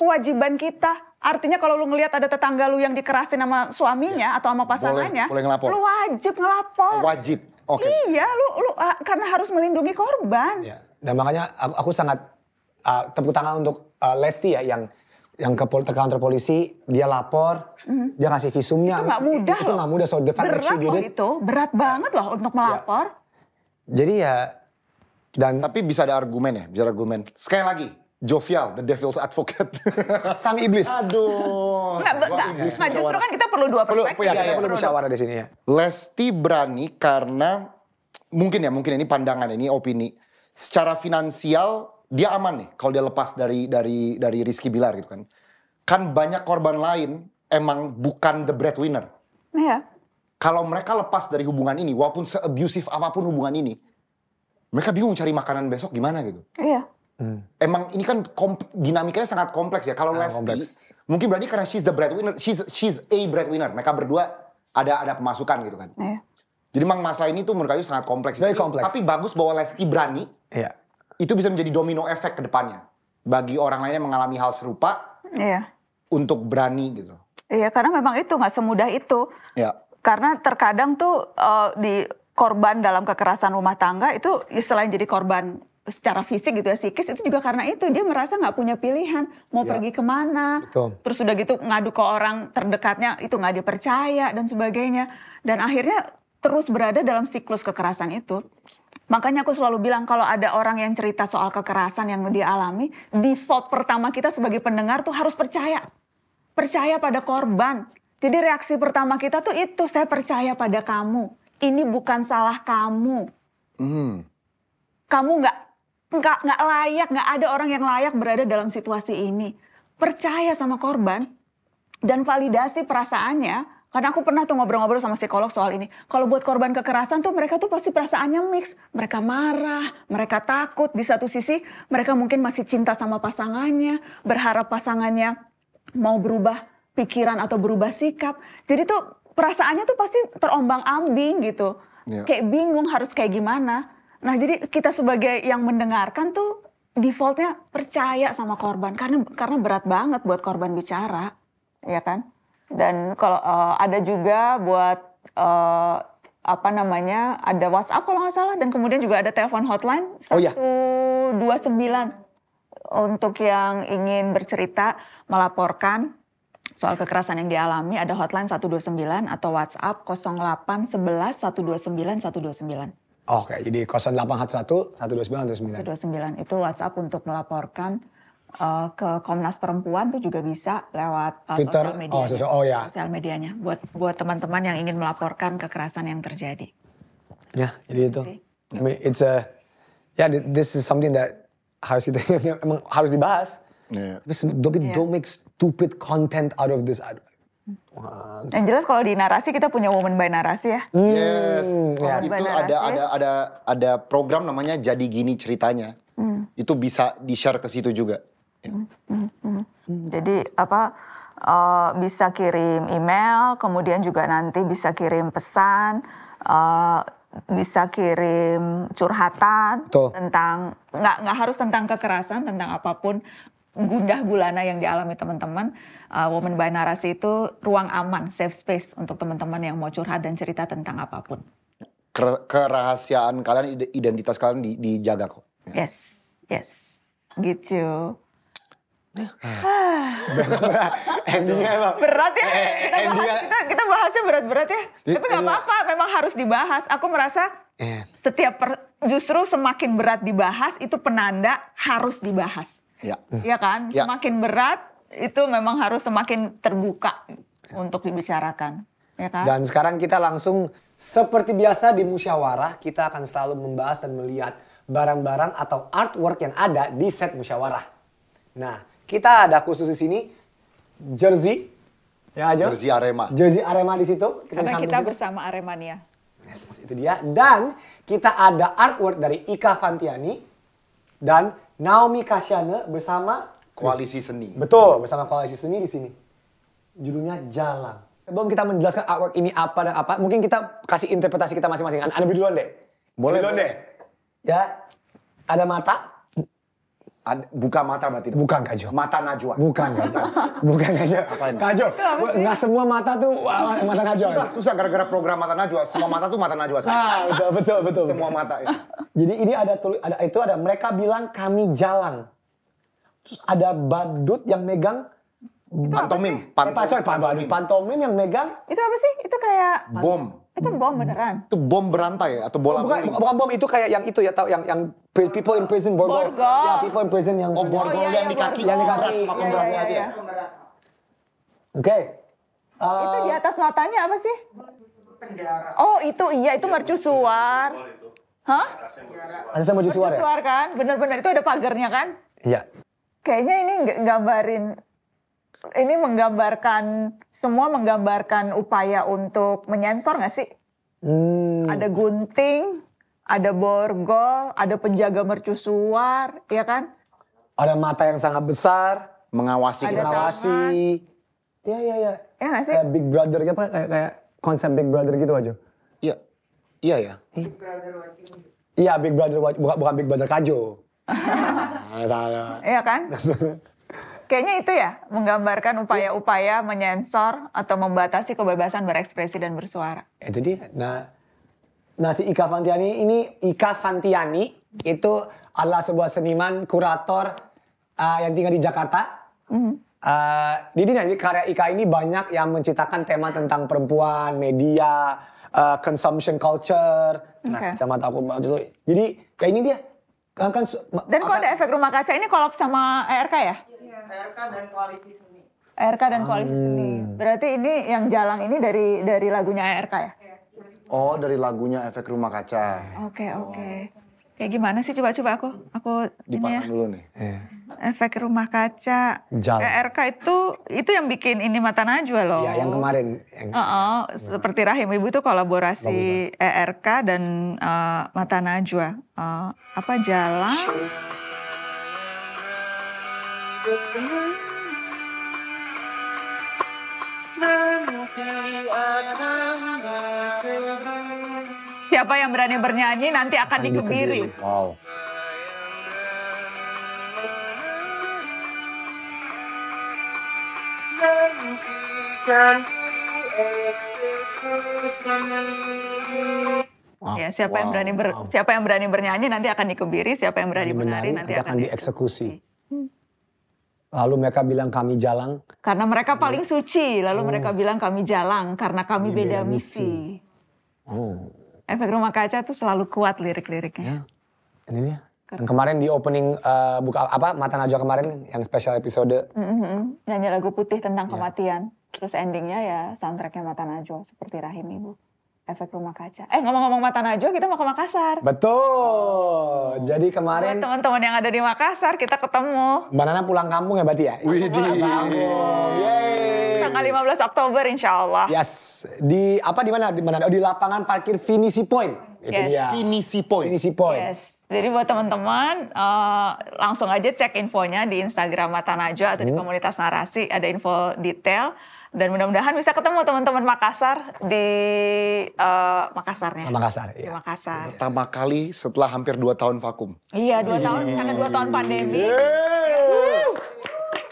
Kewajiban kita. Artinya kalau lu ngelihat ada tetangga lu yang dikerasin sama suaminya ya. atau sama pasangannya, boleh, boleh lu wajib ngelapor. Oh, wajib. Okay. Iya, lu lu uh, karena harus melindungi korban. Ya. Dan makanya aku, aku sangat uh, tepuk tangan untuk uh, Lesti ya yang yang ke pol kantor polisi dia lapor mm. dia kasih visumnya itu nggak mudah itu nggak mudah so the fact berat that loh itu berat banget loh untuk ya. melapor ya. jadi ya dan tapi bisa ada argumen ya bisa ada argumen sekali lagi Jovial, the devil's advocate. [laughs] Sang iblis. Aduh. Enggak, enggak. nah, justru kan kita perlu dua perspektif. Perlu, ya, kita ya, ya. perlu musyawarah di sini ya. Lesti berani karena, mungkin ya, mungkin ini pandangan, ini opini. Secara finansial dia aman nih kalau dia lepas dari dari dari Rizky Bilar gitu kan. Kan banyak korban lain emang bukan the breadwinner. Iya. Kalau mereka lepas dari hubungan ini, walaupun seabusif apapun hubungan ini, mereka bingung cari makanan besok gimana gitu. Iya. Hmm. Emang ini kan komp dinamikanya sangat kompleks ya. Kalau nah, Lesti, kompleks. mungkin berarti karena she's the breadwinner, she's she's a breadwinner. Mereka berdua ada ada pemasukan gitu kan. Iya. Jadi emang masalah ini tuh menurut saya sangat kompleks. Very kompleks. Tapi bagus bahwa Lesti berani. Iya itu bisa menjadi domino efek ke depannya bagi orang lain yang mengalami hal serupa iya. untuk berani gitu. Iya, karena memang itu nggak semudah itu. Iya. Karena terkadang tuh uh, di korban dalam kekerasan rumah tangga itu ya selain jadi korban secara fisik gitu ya psikis itu juga karena itu dia merasa nggak punya pilihan mau ya. pergi kemana Betul. terus sudah gitu ngadu ke orang terdekatnya itu nggak dipercaya dan sebagainya dan akhirnya terus berada dalam siklus kekerasan itu Makanya aku selalu bilang kalau ada orang yang cerita soal kekerasan yang dia alami, default pertama kita sebagai pendengar tuh harus percaya. Percaya pada korban. Jadi reaksi pertama kita tuh itu, saya percaya pada kamu. Ini bukan salah kamu. Mm. Kamu nggak nggak nggak layak, nggak ada orang yang layak berada dalam situasi ini. Percaya sama korban dan validasi perasaannya karena aku pernah tuh ngobrol-ngobrol sama psikolog soal ini. Kalau buat korban kekerasan tuh mereka tuh pasti perasaannya mix. Mereka marah, mereka takut. Di satu sisi mereka mungkin masih cinta sama pasangannya, berharap pasangannya mau berubah pikiran atau berubah sikap. Jadi tuh perasaannya tuh pasti terombang-ambing gitu. Yeah. Kayak bingung harus kayak gimana. Nah jadi kita sebagai yang mendengarkan tuh defaultnya percaya sama korban karena karena berat banget buat korban bicara, ya kan? Dan kalau uh, ada juga buat uh, apa namanya ada WhatsApp kalau nggak salah dan kemudian juga ada telepon hotline oh, iya. satu dua sembilan untuk yang ingin bercerita melaporkan soal kekerasan yang dialami ada hotline 129 atau WhatsApp 08 11 129 129. Oke, jadi 0811 129 129. 129 itu WhatsApp untuk melaporkan uh, ke Komnas Perempuan tuh juga bisa lewat uh, Twitter. sosial oh, media. Oh, sosial, ya. oh ya. Sosial medianya buat buat teman-teman yang ingin melaporkan kekerasan yang terjadi. Ya, jadi itu. I mean, it's a ya yeah, this is something that harus kita [laughs] emang harus dibahas. Yeah. Tapi don't, yeah. don't make stupid content out of this. Wow. Yang jelas kalau di narasi kita punya woman by narasi ya. Hmm, yes. Mm. yes. Itu narasi. ada ada ada ada program namanya jadi gini ceritanya. Mm. Itu bisa di share ke situ juga. Jadi apa uh, bisa kirim email, kemudian juga nanti bisa kirim pesan, uh, bisa kirim curhatan Tuh. tentang nggak nggak harus tentang kekerasan, tentang apapun gundah gulana yang dialami teman-teman. Uh, Woman by Narasi itu ruang aman, safe space untuk teman-teman yang mau curhat dan cerita tentang apapun. Kerahasiaan kalian, identitas kalian dijaga kok. Yes, yes, gitu. Ah. [laughs] endingnya emang berat ya eh, kita, bahas, kita, kita bahasnya berat-berat ya Di, tapi nggak iya. apa-apa memang harus dibahas aku merasa eh. setiap per, justru semakin berat dibahas itu penanda harus dibahas ya, ya kan ya. semakin berat itu memang harus semakin terbuka untuk dibicarakan ya kan dan sekarang kita langsung seperti biasa di musyawarah kita akan selalu membahas dan melihat barang-barang atau artwork yang ada di set musyawarah nah kita ada khusus di sini jersey ya aja. Jersey Arema. Jersey Arema di situ. Karena kita bersama Aremania. Ya. Yes, itu dia. Dan kita ada artwork dari Ika Fantiani dan Naomi Kasyane bersama Koalisi Seni. Betul, bersama Koalisi Seni di sini. Judulnya Jalan. Sebelum kita menjelaskan artwork ini apa dan apa, mungkin kita kasih interpretasi kita masing-masing. Anda duluan deh. Boleh. Duluan deh. Ya, ada mata, buka mata berarti. Bukan Kajo. Mata Najwa. Bukan Kajo. Bukan Kajo. Kajo. nggak semua mata tuh wah, mata Najwa. Susah, susah gara-gara program mata Najwa. Semua mata tuh mata Najwa. Ah, betul, betul, betul. Semua mata. Ya. Jadi ini ada, ada itu ada mereka bilang kami jalan. Terus ada badut yang megang pantomim. Pantomim. Eh, pantomim. pantomim yang megang. Itu apa sih? Itu kayak bom. Itu bom hmm. beneran? Itu bom berantai atau bola oh, bukan, bukan bom itu kayak yang itu ya tahu yang yang people in prison borgol. borgol. Ya people in prison yang Oh, borgol oh, iya, iya, yang, di kaki, yang di kaki semakin beratnya iya, Oke. itu di eh, atas matanya apa sih? Penjara. Oh, itu iya itu iya, mercusuar. Hah? Ada sama Mercusuar ya? kan? Bener-bener itu ada pagarnya kan? Iya. Kayaknya ini nggambarin ini menggambarkan semua menggambarkan upaya untuk menyensor nggak sih? Hmm. Ada gunting, ada borgol, ada penjaga mercusuar, ya kan? Ada mata yang sangat besar, mengawasi, ada mengawasi. Tangan. Ya, ya, ya. Ya gak sih? Kayak Big Brother, apa gitu, kayak, kayak konsep Big Brother gitu aja. Iya, iya ya. Big Brother watching. Iya, Big Brother watch bukan, bukan Big Brother kajo. [laughs] Salah. Iya kan? [laughs] Kayaknya itu ya menggambarkan iya. upaya-upaya menyensor atau membatasi kebebasan berekspresi dan bersuara. Itu eh, dia. nah nah si Ika Fantiani ini Ika Fantiani itu adalah sebuah seniman kurator uh, yang tinggal di Jakarta. Mm -hmm. uh, eh, jadi nanti karya Ika ini banyak yang menciptakan tema tentang perempuan, media, uh, consumption culture. Okay. Nah, sama aku dulu. Jadi kayak ini dia kan, kan dan kok ada efek rumah kaca ini kolab sama ARK ya? ARK dan Koalisi Seni. ARK dan Koalisi ah. Seni. Berarti ini yang jalan ini dari dari lagunya ARK ya? Iya, oh, dari lagunya Efek Rumah Kaca. Oke, okay, oke. Okay. Kayak gimana sih coba-coba aku aku dipasang ya. dulu nih. Iya. Efek rumah kaca. Jal. Eh, RK itu itu yang bikin ini mata najwa loh. Iya, yang kemarin. Yang... Uh -oh, seperti rahim ibu itu kolaborasi ARK e dan uh, mata najwa. Uh, apa jalan? Siapa yang berani bernyanyi nanti akan digembiri. Wow. Wow. Ya, siapa wow. yang berani ber, siapa yang berani bernyanyi nanti akan dikebiri, siapa yang berani menari, menari nanti akan dieksekusi. Hmm. Lalu mereka bilang kami jalang. Karena mereka paling suci. Lalu oh. mereka bilang kami jalang karena kami, kami beda, beda misi. Oh. Efek rumah kaca tuh selalu kuat lirik-liriknya. Ya. Ini dia. Yang kemarin di opening uh, buka apa mata najwa kemarin yang special episode mm-hmm. nyanyi lagu putih tentang ya. kematian terus endingnya ya soundtracknya mata najwa seperti rahim ibu efek rumah kaca. Eh ngomong-ngomong mata najwa kita mau ke Makassar. Betul. Oh. Jadi kemarin teman-teman yang ada di Makassar kita ketemu. Mbak Nana pulang kampung ya berarti ya? Widih. Yeay. Tanggal 15 Oktober insya Allah. Yes. Di apa di mana? Di mana? Oh, di lapangan parkir Finisi Point. Itu yes. dia. Finisi Point. Finisi Point. Yes. Jadi buat teman-teman uh, langsung aja cek infonya di Instagram Mata Najwa atau hmm. di komunitas narasi ada info detail dan mudah-mudahan bisa ketemu teman-teman Makassar di uh, Makassar ya. Makassar. Iya. Di Makassar. Pertama kali setelah hampir dua tahun vakum. Iya dua tahun karena dua tahun pandemi. Yeah.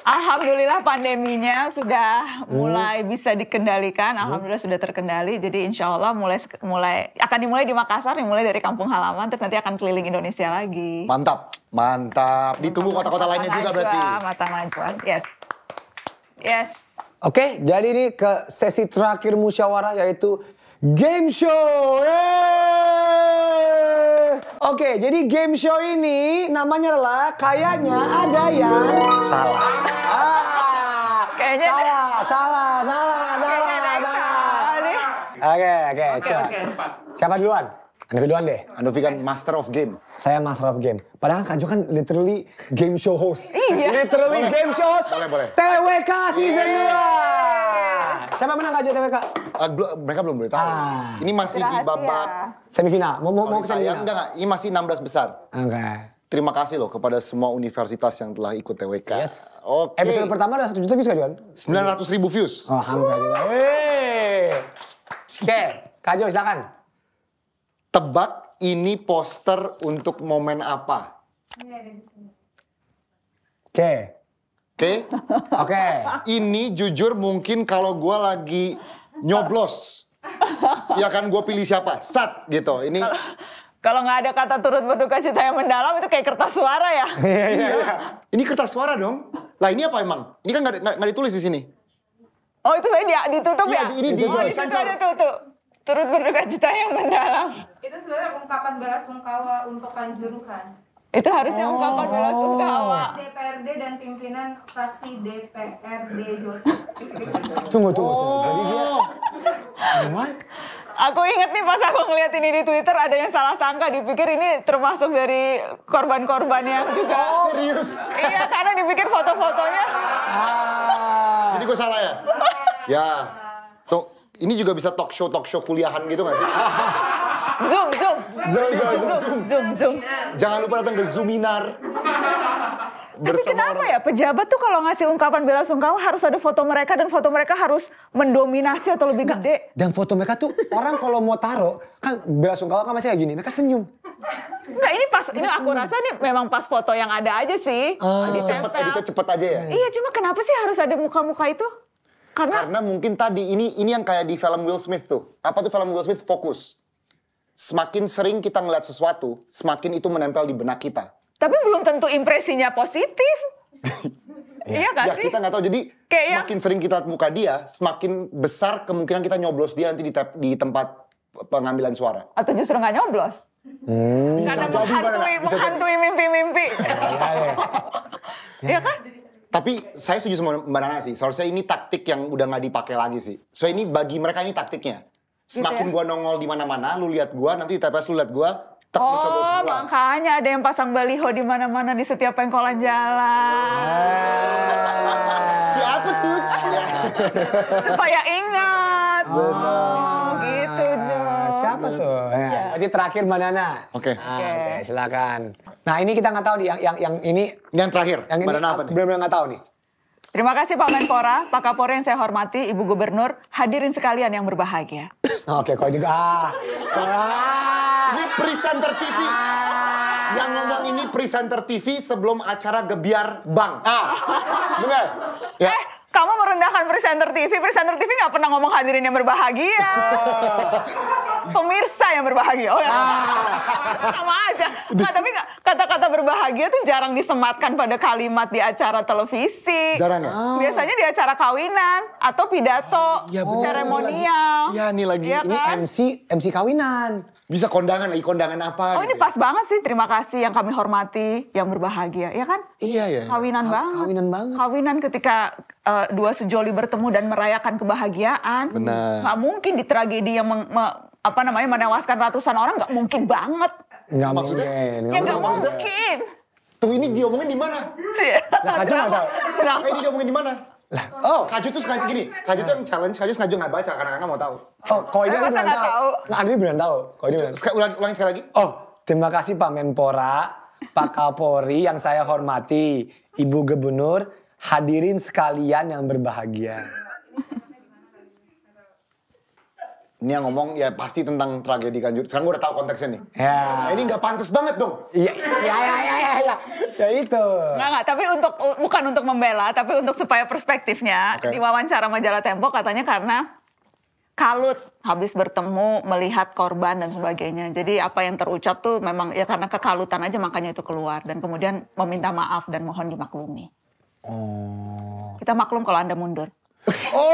Alhamdulillah pandeminya sudah hmm. mulai hmm. bisa dikendalikan. Hmm. Alhamdulillah hmm. sudah terkendali. Jadi insya Allah mulai mulai akan dimulai di Makassar, dimulai dari kampung halaman, terus nanti akan keliling Indonesia lagi. Mantap, mantap. mantap Ditunggu kota-kota lainnya juga berarti. Mata Najwa, yes, yes. Oke, jadi ini ke sesi terakhir musyawarah yaitu game show. Oke, jadi game show ini namanya adalah kayaknya ada yang salah. Ah, kayaknya salah, salah, salah, salah, salah. Oke, oke, oke. Siapa duluan? Anda duluan deh. Anda kan master of game. Saya master of game. Padahal Kak Jo kan literally game show host. Iya. literally boleh. game show host. Boleh, boleh. TWK season yeah. 2. Siapa menang Kak Jo TWK? Uh, ah, mereka belum boleh tahu. Ah. Ini masih Rahasia. di babak semifinal. Mau mau, mau ke semifinal. Enggak, enggak. Ini masih 16 besar. Oke. Okay. Terima kasih loh kepada semua universitas yang telah ikut TWK. Yes. Oke. Okay. Episode pertama ada 1 juta views Kak kan? Sembilan 900 ribu views. Oh, alhamdulillah. Oke. Kak Jo silakan. Tebak ini poster untuk momen apa? Oke. Oke? Oke. Ini jujur mungkin kalau gue lagi nyoblos. ya kan gue pilih siapa? Sat gitu. Ini kalau nggak ada kata turut berduka cita yang mendalam itu kayak kertas suara ya. iya, iya, iya. iya. Ini kertas suara dong. Lah ini apa emang? Ini kan nggak ditulis di sini. Oh itu saya ditutup ya? Ini oh, ditutup turut berduka cita yang mendalam. Itu sebenarnya ungkapan balas sungkawa untuk Kanjuruhan. Itu harusnya oh. ungkapan belasungkawa. DPRD dan pimpinan fraksi DPRD Jawa tunggu, tunggu, tunggu. Oh. Jadi dia... What? Aku inget nih pas aku ngeliat ini di Twitter ada yang salah sangka dipikir ini termasuk dari korban-korban yang juga oh, serius. Iya karena dipikir foto-fotonya. Ah. Jadi gue salah ya? ya ini juga bisa talk show talk show kuliahan gitu gak sih? [laughs] zoom, zoom. Zoom, zoom, zoom, zoom, zoom, zoom. Jangan lupa datang ke Zoominar. [laughs] Tapi kenapa ya pejabat tuh kalau ngasih ungkapan bela sungkawa harus ada foto mereka dan foto mereka harus mendominasi atau lebih gede. Dan foto mereka tuh orang kalau mau taruh kan bela sungkawa kan masih kayak gini, mereka senyum. Enggak ini pas ini aku rasa nih memang pas foto yang ada aja sih. Ah. Cepet editnya cepet aja ya. Iya cuma kenapa sih harus ada muka-muka itu? Karena, Karena mungkin tadi ini ini yang kayak di film Will Smith tuh. Apa tuh film Will Smith fokus. Semakin sering kita ngeliat sesuatu, semakin itu menempel di benak kita. Tapi belum tentu impresinya positif. [laughs] iya kan ya, sih? kita nggak tahu. Jadi kayak semakin ya. sering kita lihat muka dia, semakin besar kemungkinan kita nyoblos dia nanti di, tep, di tempat pengambilan suara. Atau justru nggak nyoblos? Hmm. Karena menghantui, mimpi-mimpi. Iya -mimpi. ya, [laughs] iya kan? Tapi saya setuju sama Mbak Nana sih. Seharusnya ini taktik yang udah nggak dipakai lagi sih. So ini bagi mereka ini taktiknya. Semakin gitu ya? gua nongol di mana-mana, lu lihat gua nanti di TPS lu lihat gua, tetap oh, mencoba semua. makanya ada yang pasang baliho di mana-mana di setiap pengkolan jalan. Siapa tuh? Supaya ingat. Benar apa tuh? Ya. Iya. Berarti terakhir Mbak Nana. Oke. Okay. Nah, iya. silakan. Nah ini kita nggak tahu nih yang, yang yang ini. Yang terakhir. Yang ini, Mbak Nana apa nih? belum nggak tahu nih. Terima kasih Pak Menpora, Pak Kapolri yang saya hormati, Ibu Gubernur, hadirin sekalian yang berbahagia. [coughs] Oke, okay, kalau juga. [coughs] Ah, ah. Ini presenter TV. Ah. Yang ngomong ini presenter TV sebelum acara gebiar bank. Ah, benar. Ya. Eh, kamu merendahkan presenter TV. Presenter TV nggak pernah ngomong hadirin yang berbahagia. [laughs] Pemirsa yang berbahagia. Oh, ya. Ah. Sama aja. Nah, tapi kata-kata berbahagia tuh jarang disematkan pada kalimat di acara televisi. Jarang ya? Ah. Biasanya di acara kawinan atau pidato, oh, ya seremonial. Iya ini lagi, ya, ini kan? MC, MC kawinan. Bisa kondangan, lagi kondangan apa. Oh ini ini gitu. pas banget sih, terima kasih yang kami hormati, yang berbahagia, ya kan? Iya, ya. Kawinan Ka banget. Kawinan banget. Kawinan ketika uh, dua sejoli bertemu dan merayakan kebahagiaan. Benar. Gak mungkin di tragedi yang meng, me, apa namanya menewaskan ratusan orang nggak mungkin banget. Nggak maksudnya? Mungkin. Ya nggak mungkin. Tuh ini diomongin di mana? Nah, iya. kaju nggak tahu. Kenapa? Eh, ini diomongin di mana? Lah, oh, kaju tuh sengaja gini. Kaju tuh yang challenge, kaju sengaja nggak baca karena kakak mau tahu. Oh, kalau ini aku beneran tahu. Nah, ini beneran tahu. Kalau ini sekali Ulang, ulang sekali lagi. Oh, terima kasih Pak Menpora, Pak Kapolri yang saya hormati, Ibu Gubernur, Hadirin sekalian yang berbahagia. Ini yang ngomong ya pasti tentang tragedi kanjur. Sekarang gue udah tahu konteksnya nih. Ya. Nah, ini nggak pantas banget dong. Iya, iya, iya, iya, iya. Ya. ya itu. Nggak, nggak. Tapi untuk bukan untuk membela, tapi untuk supaya perspektifnya okay. di wawancara majalah Tempo katanya karena kalut habis bertemu melihat korban dan sebagainya. Jadi apa yang terucap tuh memang ya karena kekalutan aja makanya itu keluar dan kemudian meminta maaf dan mohon dimaklumi. Oh. Kita maklum kalau Anda mundur. Oh,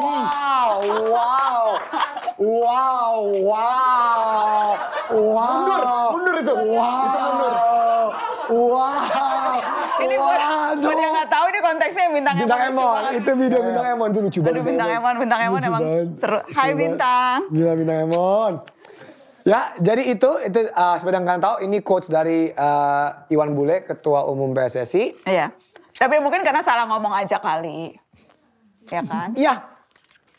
wow, wow, wow, wow, wow. Mundur, mundur itu. Wow. Itu mundur. Wow. Ini buat, Waduh. buat yang nggak tahu ini konteksnya bintang, bintang Emon. Bintang Emon, itu video bintang Emon itu lucu banget. bintang Emon, bintang Emon, bintang Emon emang seru. Hai bintang. Gila bintang Emon. Ya, jadi itu itu uh, seperti yang kalian tahu ini quotes dari uh, Iwan Bule, Ketua Umum PSSI. Iya. Tapi mungkin karena salah ngomong aja kali. Ya kan? Iya.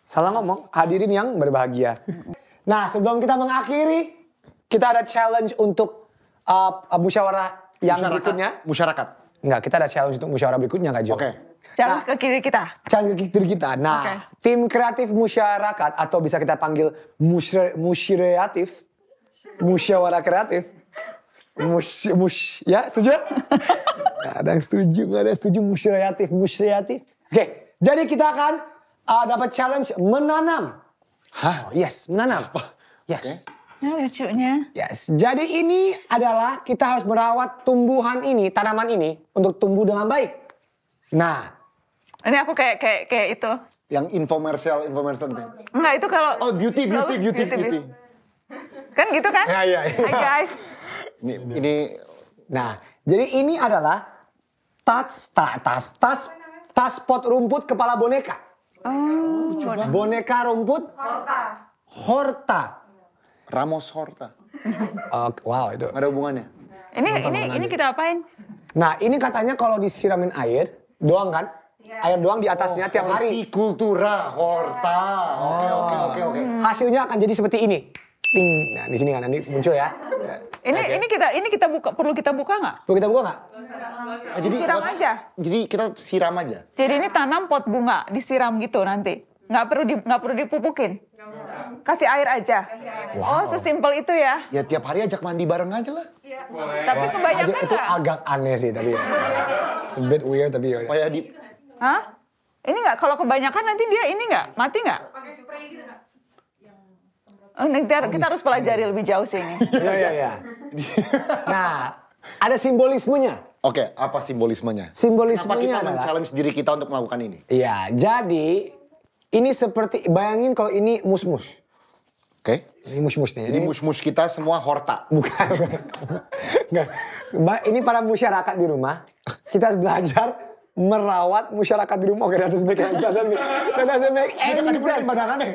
Salah ngomong, hadirin yang berbahagia. Nah, sebelum kita mengakhiri, kita ada challenge untuk uh, musyawarah yang musyarakat, berikutnya. Musyarakat. Enggak, kita ada challenge untuk musyawarah berikutnya, Kak Jo. Oke. Okay. Challenge nah, ke kiri kita. Challenge ke kiri kita. Nah, okay. tim kreatif musyarakat atau bisa kita panggil musyre, musyrelatif musyawarah kreatif. Mus, mus, ya setuju? Gak ada yang setuju, gak ada yang setuju musyawarah kreatif. Oke, jadi kita akan uh, dapat challenge menanam. Hah? Oh, yes, menanam. Apa? Yes. Okay. Ya, nah, lucunya. Yes. Jadi ini adalah kita harus merawat tumbuhan ini, tanaman ini untuk tumbuh dengan baik. Nah. Ini aku kayak kayak kayak itu. Yang infomersial, infomersial. Enggak, itu kalau Oh, beauty, beauty, beauty. beauty. beauty. Kan gitu kan? Iya, iya, iya. Hi guys. Ini, ini, nah jadi ini adalah tas, tas, tas, tas, tas pot rumput kepala boneka. Oh, boneka rumput? Horta. Horta. Ramos Horta. Uh, wow itu. Ada hubungannya? Ini, Nonton ini, ini aja. kita apain? Nah ini katanya kalau disiramin air doang kan? Yeah. Air doang di atasnya oh, tiap hari. Kultura, horta. Oke, oke, oke, oke. Hmm. Hasilnya akan jadi seperti ini ting. Nah, di sini kan nanti muncul ya. Ini okay. ini kita ini kita buka perlu kita buka nggak? Perlu kita buka nggak? Nah, jadi siram aja. Jadi kita siram aja. Jadi ini tanam pot bunga disiram gitu nanti. Nggak perlu di nggak perlu dipupukin. Kasih air aja. Oh, wow. Oh, sesimpel itu ya. Ya tiap hari ajak mandi bareng aja lah. Ya. Tapi Wah, kebanyakan aja, Itu agak aneh sih tapi ya. sebet weird tapi ya. Oh ya di Hah? Ini nggak kalau kebanyakan nanti dia ini nggak mati nggak? Oh, kita, kita harus pelajari lebih jauh sih ini. [laughs] Iya, iya, iya. Nah, ada simbolismenya. Oke, apa simbolismenya? Simbolismenya Kenapa kita adalah... men-challenge diri kita untuk melakukan ini? Iya, jadi ini seperti, bayangin kalau ini mus-mus. Oke. Okay. Ini mus-mus nih. Jadi mus-mus kita semua horta. Bukan. bukan. [laughs] Enggak. Ini para masyarakat di rumah, kita belajar merawat masyarakat di rumah. Oke, okay, that doesn't make sense. Doesn't make, that doesn't make any sense. Kita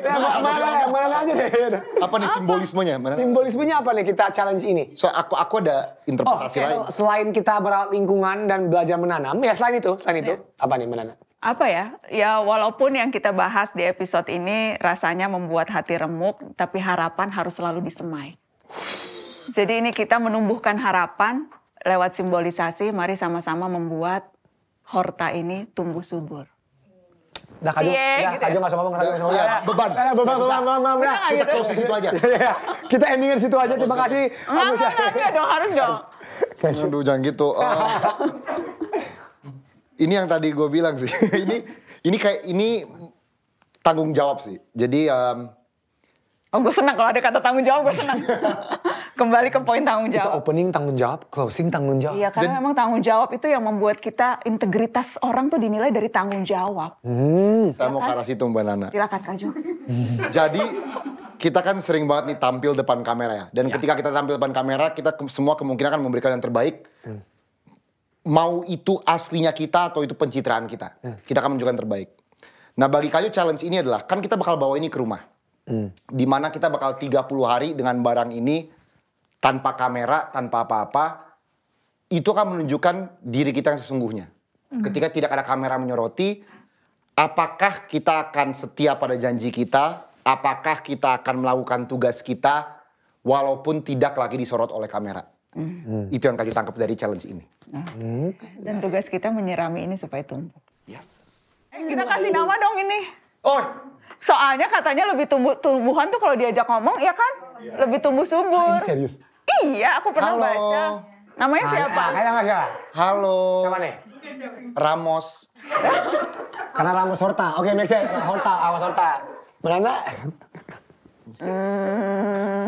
Ya, mana, mana, mana aja deh. Ya apa nih simbolismenya? Mana? Simbolismenya apa nih kita challenge ini? So, aku aku ada interpretasi oh, lain. So, selain kita merawat lingkungan dan belajar menanam, ya selain itu, selain itu, yeah. apa nih menanam? apa ya? Ya walaupun yang kita bahas di episode ini rasanya membuat hati remuk, tapi harapan harus selalu disemai. Jadi ini kita menumbuhkan harapan lewat simbolisasi, mari sama-sama membuat Horta ini tumbuh subur. Dah kaju, ya, gitu kaju nggak sama ya. ngomong, nggak usah ngomong. Ya, beban, beban, beban, beban, beban, beban. Kita gitu. close iya, iya. di situ aja. Kita endingin situ aja. Terima kasih. Enggak, nggak, enggak, ya. dong, harus dong. Aduh, jangan gitu. Ah. Ini yang tadi gue bilang sih. [laughs] Ini, ini kayak ini tanggung jawab sih. Jadi, um, oh gue senang kalau ada kata tanggung jawab, gue senang. [laughs] kembali ke poin tanggung jawab. Itu opening tanggung jawab, closing tanggung jawab. Iya, karena Dan, memang tanggung jawab itu yang membuat kita integritas orang tuh dinilai dari tanggung jawab. Hmm. Iya Saya mau ke kan? itu Mbak Nana. Silakan Kak Jo. Jadi kita kan sering banget nih tampil depan kamera ya. Dan ya. ketika kita tampil depan kamera, kita ke semua kemungkinan akan memberikan yang terbaik. Hmm. Mau itu aslinya kita atau itu pencitraan kita. Hmm. Kita akan menunjukkan terbaik. Nah bagi kayu challenge ini adalah, kan kita bakal bawa ini ke rumah. Hmm. Dimana kita bakal 30 hari dengan barang ini tanpa kamera, tanpa apa-apa, itu akan menunjukkan diri kita yang sesungguhnya. Mm-hmm. Ketika tidak ada kamera menyoroti, apakah kita akan setia pada janji kita? Apakah kita akan melakukan tugas kita walaupun tidak lagi disorot oleh kamera? Mm. Itu yang kami tangkap dari challenge ini. Mm. Dan tugas kita menyirami ini supaya tumbuh. Yes. Eh, kita kasih nama dong ini. Oh. Soalnya katanya lebih tumbuh tumbuhan tuh kalau diajak ngomong ya kan? Iya. lebih tumbuh subur. Ah, ini serius? Iya, aku pernah Halo. baca. Namanya siapa? Ah, ayo, nggak Halo. Siapa nih? Ramos. Karena Ramos Horta. Oke, okay, next ya. Horta, awas Horta. Beranda? hmm,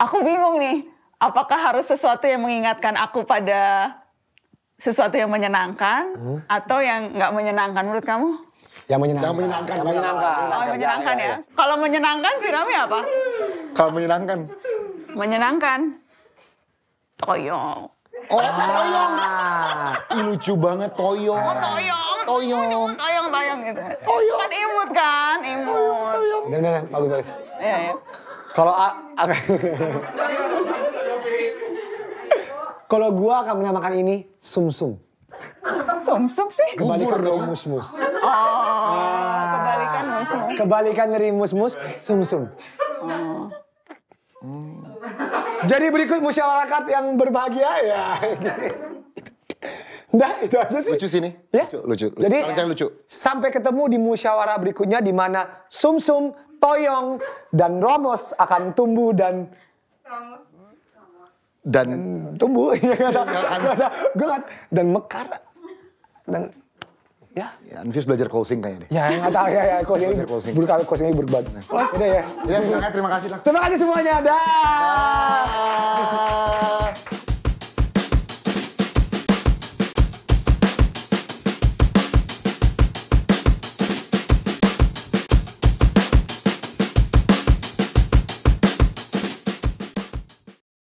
aku bingung nih. Apakah harus sesuatu yang mengingatkan aku pada sesuatu yang menyenangkan hmm? atau yang nggak menyenangkan menurut kamu? Yang menyenangkan. Yang menyenangkan. Yang menyenangkan. menyenangkan. Oh, menyenangkan ya, ya. ya. ya. Kalau menyenangkan siramnya apa? Kalau menyenangkan. Menyenangkan. Toyong. Oh, ah. toyong. Ih, lucu banget toyong. Oh, toyong. Toyong. Toyong, toyong gitu. Toyong. Kan imut kan, imut. Toyong. bagus, bagus. Iya, iya. Kalau A, [laughs] Kalau gua akan menamakan ini sumsum. -sum sumsum sumsup sih? Bubur dong musmus. Oh, kebalikan musmus. Kebalikan dari musmus, sumsum. Oh. Hmm. Jadi berikut musyawarakat yang berbahagia ya. Nah, itu aja sih. Lucu sini. Ya? Lucu, lucu. Jadi, lucu. Sampai ketemu di musyawarah berikutnya di mana Sumsum, Toyong, dan Romos akan tumbuh dan dan, dan hmm, tumbuh. Ya, [laughs] gak ada, iya kan? gak ada, dan mekar dan ya. Ya, Anfius belajar closing kayaknya deh. Ya, nggak tahu ya, ya. Closing ini closing. Buruk kali closing ini buruk banget. Udah ya. Ya, terima kasih lah. Terima kasih semuanya. Dah.